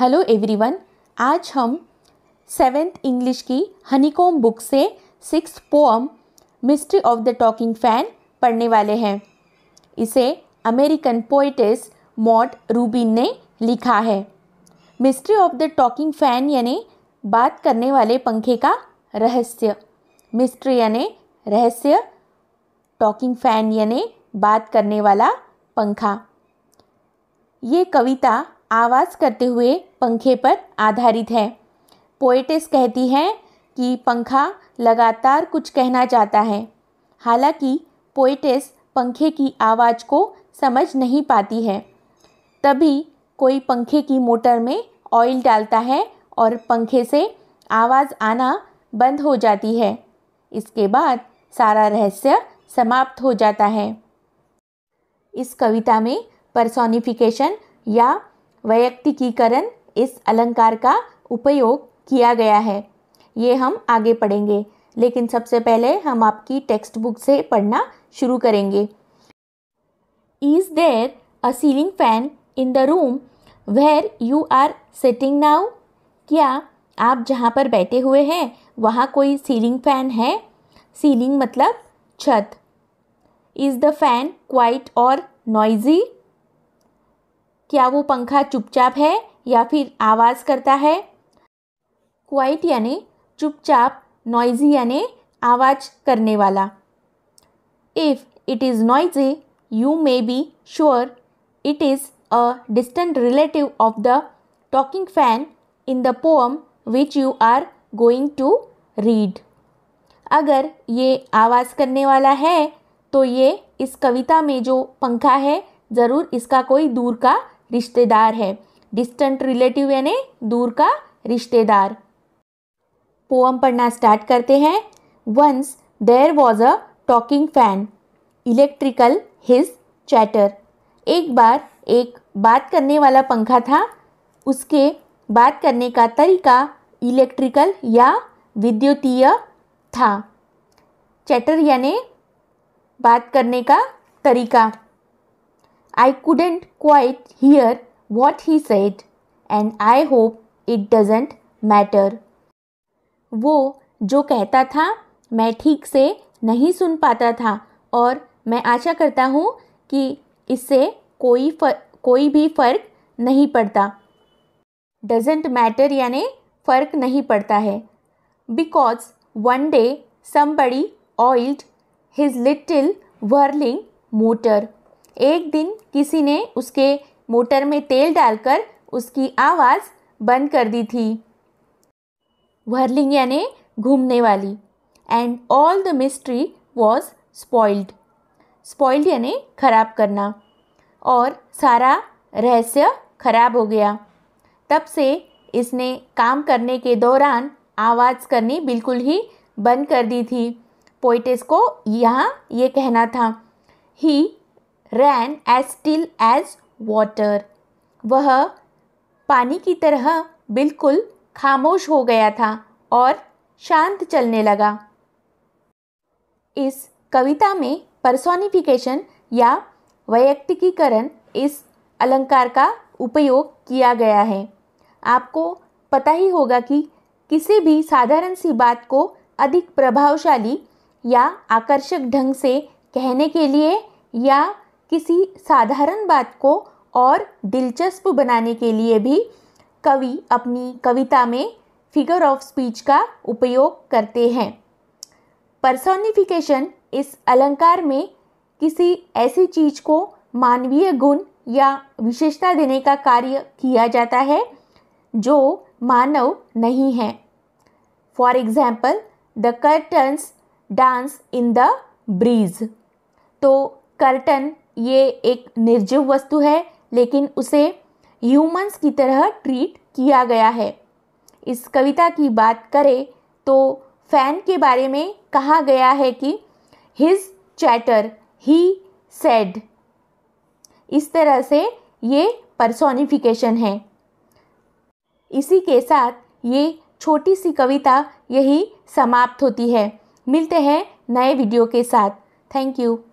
Hello everyone आज हम seventh English की हनीकॉम बुक से six poem mystery of the talking fan पढ़ने वाले हैं इसे अमेरिकन पोइटिस मॉट रूबिन ने लिखा है mystery of the talking fan यानी बात करने वाले पंखे का रहस्य मिस्ट्री यानी रहस्य टॉकिंग फैन यानी बात करने वाला पंखा ये कविता आवाज़ करते हुए पंखे पर आधारित है पोएटिस कहती हैं कि पंखा लगातार कुछ कहना चाहता है हालांकि पोएटिस पंखे की आवाज़ को समझ नहीं पाती है तभी कोई पंखे की मोटर में ऑयल डालता है और पंखे से आवाज़ आना बंद हो जाती है इसके बाद सारा रहस्य समाप्त हो जाता है इस कविता में परसोनिफिकेशन या वैयक्तिकीकरण इस अलंकार का उपयोग किया गया है ये हम आगे पढ़ेंगे लेकिन सबसे पहले हम आपकी टेक्स्ट बुक से पढ़ना शुरू करेंगे is there a ceiling fan in the room where you are sitting now क्या आप जहाँ पर बैठे हुए हैं वहाँ कोई सीलिंग फैन है सीलिंग मतलब छत इज़ द फैन क्वाइट और नॉइजी क्या वो पंखा चुपचाप है या फिर आवाज़ करता है क्वाइट यानी चुपचाप नॉइजी यानी आवाज़ करने वाला if it is noisy you may be sure it is a distant relative of the talking fan in the poem which you are going to read अगर ये आवाज़ करने वाला है तो ये इस कविता में जो पंखा है ज़रूर इसका कोई दूर का रिश्तेदार है डिस्टेंट रिलेटिव यानी दूर का रिश्तेदार पोअम पढ़ना स्टार्ट करते हैं once there was a talking fan electrical his chatter एक बार एक बात करने वाला पंखा था उसके बात करने का तरीका इलेक्ट्रिकल या विद्युतीय था चैटर यानी बात करने का तरीका I couldn't quite hear what he said and I hope it doesn't matter. वो जो कहता था मैं ठीक से नहीं सुन पाता था और मैं आशा करता हूँ कि इससे कोई फर, कोई भी फ़र्क नहीं पड़ता डजेंट मैटर यानि फ़र्क नहीं पड़ता है because one day somebody oiled his little whirling motor एक दिन किसी ने उसके मोटर में तेल डालकर उसकी आवाज़ बंद कर दी थी वर्लिंग यानी घूमने वाली and all the mystery was spoiled spoiled यानी खराब करना और सारा रहस्य खराब हो गया तब से इसने काम करने के दौरान आवाज़ करनी बिल्कुल ही बंद कर दी थी पोइटिस को यहाँ ये कहना था he ran as still as water वह पानी की तरह बिल्कुल खामोश हो गया था और शांत चलने लगा इस कविता में पर्सोनिफिकेशन या वैयक्तिकीकरण इस अलंकार का उपयोग किया गया है आपको पता ही होगा कि किसी भी साधारण सी बात को अधिक प्रभावशाली या आकर्षक ढंग से कहने के लिए या किसी साधारण बात को और दिलचस्प बनाने के लिए भी कवि अपनी कविता में फिगर ऑफ स्पीच का उपयोग करते हैं पर्सोनिफिकेशन इस अलंकार में किसी ऐसी चीज को मानवीय गुण या विशेषता देने का कार्य किया जाता है जो मानव नहीं है for example the curtains dance in the breeze तो कर्टन ये एक निर्जीव वस्तु है लेकिन उसे ह्यूमंस की तरह ट्रीट किया गया है इस कविता की बात करें तो फैन के बारे में कहा गया है कि हिज चैटर ही सेड इस तरह से ये परसोनिफिकेशन है इसी के साथ ये छोटी सी कविता यही समाप्त होती है मिलते हैं नए वीडियो के साथ थैंक यू